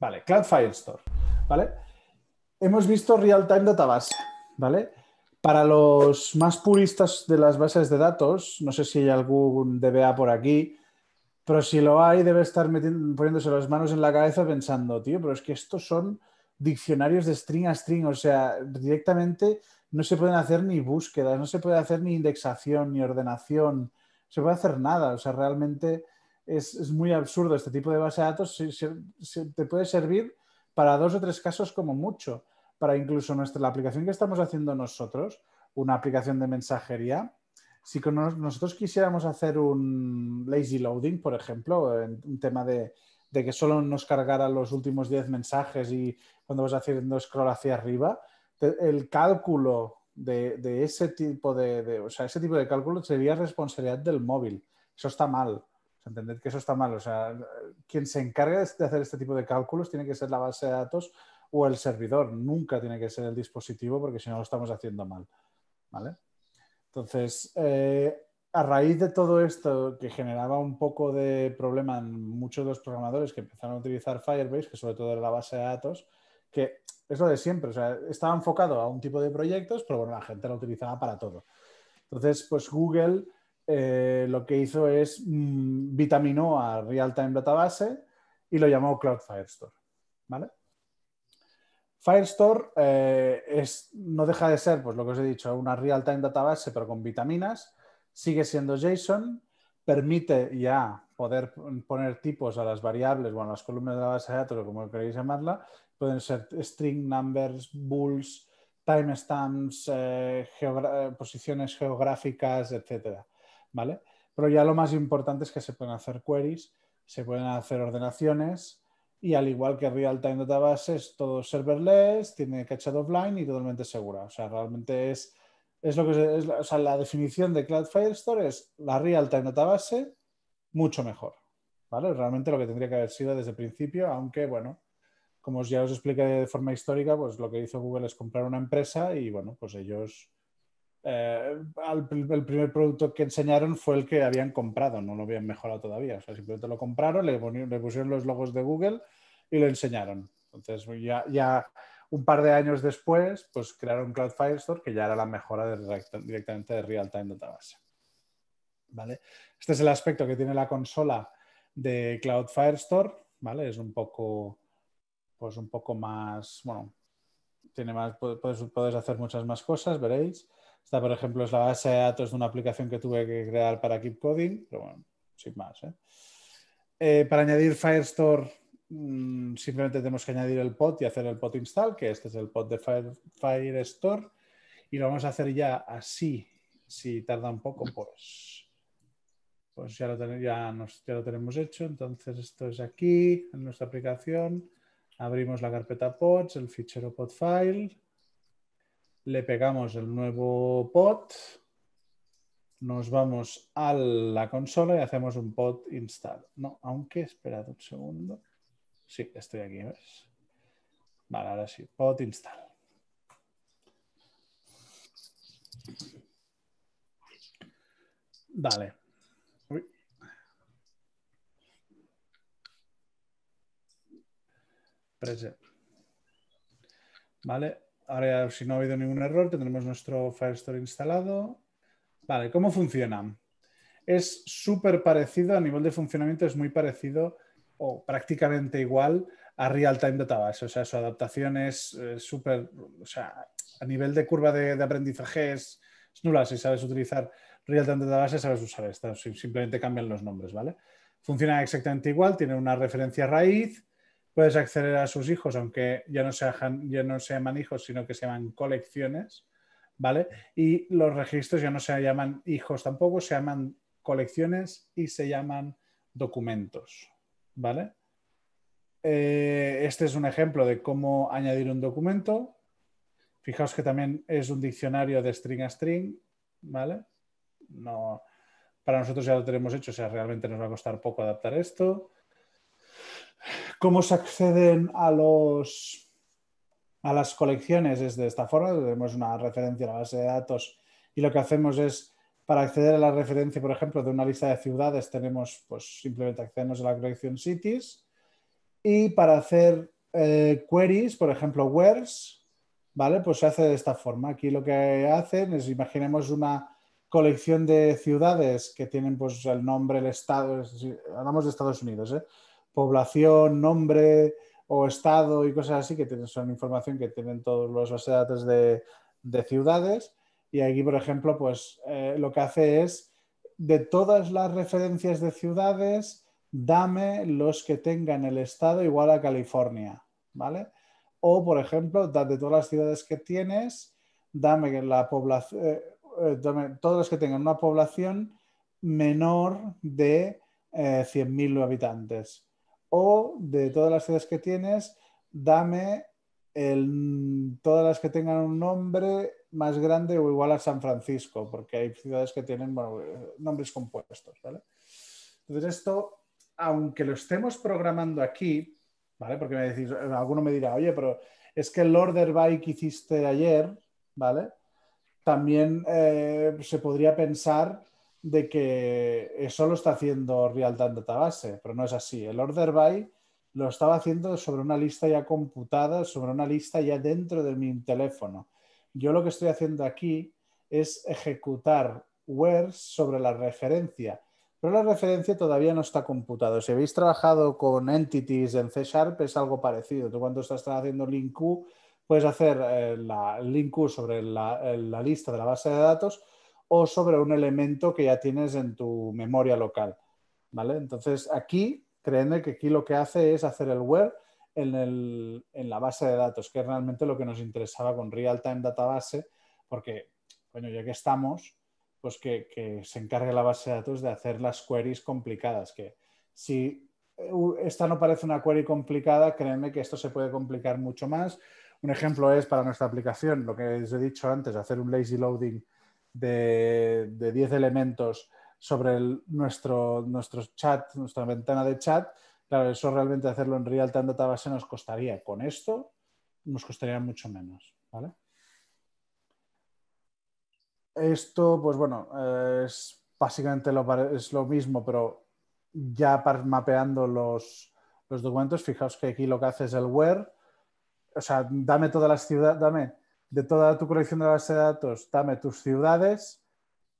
Vale, Cloud Store, ¿Vale? Hemos visto Real-Time Database, ¿vale? Para los más puristas de las bases de datos, no sé si hay algún DBA por aquí, pero si lo hay, debe estar metiendo, poniéndose las manos en la cabeza pensando, tío, pero es que estos son diccionarios de string a string, o sea, directamente no se pueden hacer ni búsquedas, no se puede hacer ni indexación, ni ordenación, no se puede hacer nada, o sea, realmente es, es, muy absurdo. Este tipo de base de datos te puede servir para dos o tres casos como mucho. Para incluso nuestra, la aplicación que estamos haciendo nosotros, una aplicación de mensajería, si nosotros quisiéramos hacer un lazy loading, por ejemplo, un tema de, de que solo nos cargara los últimos 10 mensajes y cuando vas haciendo scroll hacia arriba, el cálculo de, de ese tipo de, de o sea, ese tipo de cálculo sería responsabilidad del móvil. Eso está mal. Entender entended que eso está mal. O sea, quien se encarga de hacer este tipo de cálculos tiene que ser la base de datos o el servidor. Nunca tiene que ser el dispositivo porque si no lo estamos haciendo mal. ¿Vale? Entonces, eh, a raíz de todo esto que generaba un poco de problema en muchos de los programadores que empezaron a utilizar Firebase, que sobre todo era la base de datos, que es lo de siempre, o sea, estaba enfocado a un tipo de proyectos, pero bueno, la gente lo utilizaba para todo. Entonces, pues Google eh, lo que hizo es mm, vitaminó a Real-Time Database y lo llamó Cloud Firestore. ¿vale? Firestore eh, no deja de ser, pues lo que os he dicho, una real-time database, pero con vitaminas. Sigue siendo JSON, permite ya poder poner tipos a las variables, bueno, las columnas de la base de datos, como queréis llamarla, pueden ser string, numbers, bools, timestamps, eh, posiciones geográficas, etc. Pero ya lo más importante es que se pueden hacer queries, se pueden hacer ordenaciones y al igual que Real Time Database es todo serverless, tiene cachado offline y totalmente segura. O sea, realmente es, es lo que es, la definición de Cloud Firestore es la Real Time Database mucho mejor. ¿Vale? Realmente lo que tendría que haber sido desde el principio, aunque bueno, como ya os expliqué de forma histórica, pues lo que hizo Google es comprar una empresa y bueno, pues ellos eh, el primer producto que enseñaron fue el que habían comprado, no lo habían mejorado todavía. simplemente lo compraron, le, pusieron los logos de Google y lo enseñaron. Entonces, ya, un par de años después, pues crearon Cloud Firestore, que ya era la mejora directamente de Realtime Database. ¿Vale? Este es el aspecto que tiene la consola de Cloud Firestore, ¿vale? Es un poco, pues, un poco más, bueno, tiene más, puedes hacer muchas más cosas, veréis. Esta, por ejemplo, es la base de datos de una aplicación que tuve que crear para Keep Coding, pero bueno, sin más. ¿eh? Eh, para añadir Firestore, mm, simplemente tenemos que añadir el pod y hacer el pod install, que este es el pod de Firestore, y lo vamos a hacer ya así, si tarda un poco, pues, pues ya, lo ya lo tenemos hecho. Entonces, esto es aquí, en nuestra aplicación. Abrimos la carpeta pods, el fichero podfile le pegamos el nuevo pod, nos vamos a la consola y hacemos un pod install. No, aunque, esperad un segundo. Sí, estoy aquí, ¿ves? Vale, ahora sí, pod install. Vale. Uy. Vale, Ahora, si no ha habido ningún error, tendremos nuestro Firestore instalado. Vale, ¿cómo funciona? Es súper parecido, a nivel de funcionamiento es muy parecido o prácticamente igual a real-time database. O sea, su adaptación es eh, súper, o sea, a nivel de curva de, aprendizaje es, nula. Si sabes utilizar real-time database, sabes usar esto Simplemente cambian los nombres, ¿vale? Funciona exactamente igual, tiene una referencia raíz, puedes acceder a sus hijos, aunque ya no, se, llaman hijos, sino que se llaman colecciones, ¿vale? Y los registros ya no se llaman hijos tampoco, se llaman colecciones y se llaman documentos, ¿vale? Eh, este es un ejemplo de cómo añadir un documento. Fijaos que también es un diccionario de string a string, ¿vale? No, para nosotros ya lo tenemos hecho, o sea, realmente nos va a costar poco adaptar esto. ¿Cómo se acceden a las colecciones es de esta forma, tenemos una referencia a la base de datos y lo que hacemos es, para acceder a la referencia, por ejemplo, de una lista de ciudades, tenemos, pues, simplemente accedemos a la colección cities y para hacer eh, queries, por ejemplo, where's, ¿vale? Pues se hace de esta forma. Aquí lo que hacen es, imaginemos una colección de ciudades que tienen pues el nombre, el estado, hablamos de Estados Unidos, ¿eh? población, nombre o estado y cosas así, que tienen, son información que tienen todos los bases de datos de, ciudades. Y aquí, por ejemplo, pues eh, lo que hace es, de todas las referencias de ciudades, dame los que tengan el estado igual a California, ¿vale? O, por ejemplo, de todas las ciudades que tienes, dame, la eh, eh, todos los que tengan una población menor de 100.000 habitantes o de todas las ciudades que tienes, dame todas las que tengan un nombre más grande o igual a San Francisco, porque hay ciudades que tienen nombres compuestos. ¿vale? Entonces esto, aunque lo estemos programando aquí, ¿vale? porque alguno me dirá, oye, pero es que el order by que hiciste ayer, ¿vale? también eh, se podría pensar de que eso lo está haciendo Real Time Database, pero no es así. El order by lo estaba haciendo sobre una lista ya computada, sobre una lista ya dentro de mi teléfono. Yo lo que estoy haciendo aquí es ejecutar where sobre la referencia, pero la referencia todavía no está computada. Si habéis trabajado con entities en C Sharp es algo parecido. Tú cuando estás haciendo linku puedes hacer eh, la sobre la, la lista de la base de datos, o sobre un elemento que ya tienes en tu memoria local. ¿vale? Entonces aquí, créeme que aquí lo que hace es hacer el where en, la base de datos, que es realmente lo que nos interesaba con Real Time Database, porque, bueno, ya que estamos, pues que, se encargue la base de datos de hacer las queries complicadas, que si uh, esta no parece una query complicada, créeme que esto se puede complicar mucho más. Un ejemplo es para nuestra aplicación, lo que os he dicho antes, hacer un lazy loading de, 10 elementos sobre nuestro, chat, nuestra ventana de chat, claro, eso realmente hacerlo en Real Time Database nos costaría. Con esto nos costaría mucho menos. ¿vale? Esto, pues bueno, eh, es básicamente lo, es lo mismo, pero ya mapeando los, los, documentos, fijaos que aquí lo que hace es el where, o sea, dame todas las ciudades, dame de toda tu colección de base de datos, dame tus ciudades,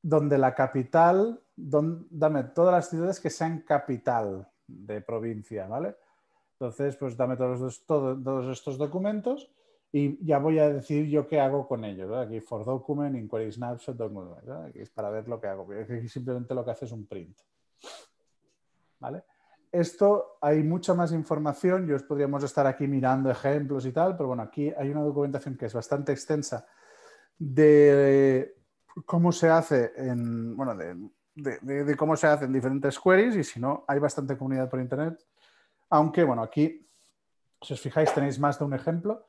donde la capital, dame todas las ciudades que sean capital de provincia, ¿vale? Entonces, pues dame todos, estos documentos y ya voy a decidir yo qué hago con ellos. ¿vale? Aquí for document, inquiry snapshot, document, Aquí es para ver lo que hago. Aquí simplemente lo que hace es un print. ¿Vale? esto hay mucha más información. Yo os podríamos estar aquí mirando ejemplos y tal, pero bueno, aquí hay una documentación que es bastante extensa de cómo se hace en, bueno, de, cómo se hacen diferentes queries y si no, hay bastante comunidad por internet. Aunque, bueno, aquí, si os fijáis, tenéis más de un ejemplo.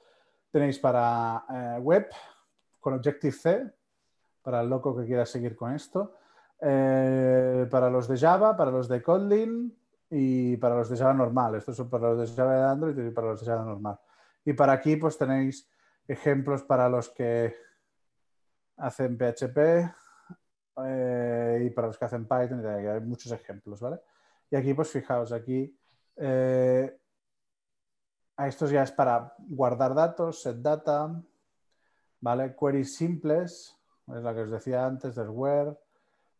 Tenéis para eh, web con Objective-C, para el loco que quiera seguir con esto. Eh, para los de Java, para los de Kotlin, y para los de Java normal. Estos son para los de Java de Android y para los de Java normal. Y para aquí pues tenéis ejemplos para los que hacen PHP eh, y para los que hacen Python. hay muchos ejemplos, ¿vale? Y aquí pues fijaos, aquí... Eh, a estos ya es para guardar datos, set data, ¿vale? Queries simples, es la que os decía antes, del where.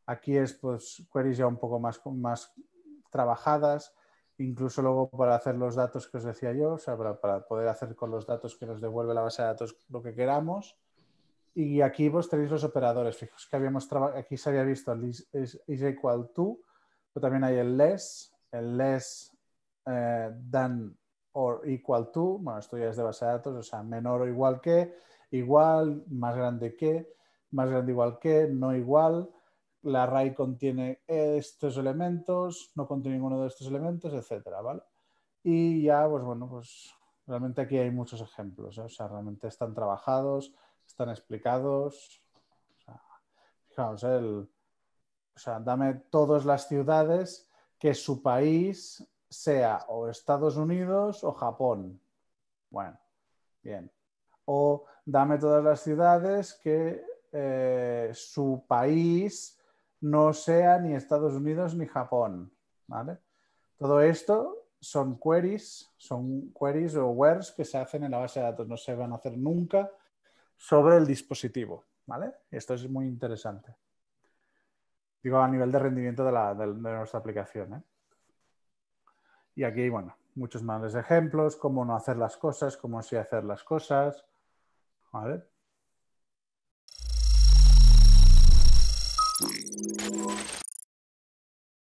Aquí es pues queries ya un poco más, más trabajadas, incluso luego para hacer los datos que os decía yo, o sea, para, poder hacer con los datos que nos devuelve la base de datos lo que queramos. Y aquí vos tenéis los operadores fijos que habíamos aquí se había visto el is, equal to, pero también hay el less, el less eh, than or equal to, bueno, esto ya es de base de datos, o sea, menor o igual que, igual, más grande que, más grande igual que, no igual, la RAI contiene estos elementos, no contiene ninguno de estos elementos, etcétera, ¿vale? Y ya, pues bueno, pues realmente aquí hay muchos ejemplos, ¿eh? o sea, realmente están trabajados, están explicados. O fijaos, o sea, dame todas las ciudades que su país sea o Estados Unidos o Japón. Bueno, bien. O dame todas las ciudades que eh, su país no sea ni Estados Unidos ni Japón. ¿vale? Todo esto son queries, son queries o words que se hacen en la base de datos, no se van a hacer nunca sobre el dispositivo. ¿vale? Esto es muy interesante. Digo, a nivel de rendimiento de, nuestra aplicación. ¿eh? Y aquí, bueno, muchos más ejemplos, cómo no hacer las cosas, cómo sí hacer las cosas. ¿vale?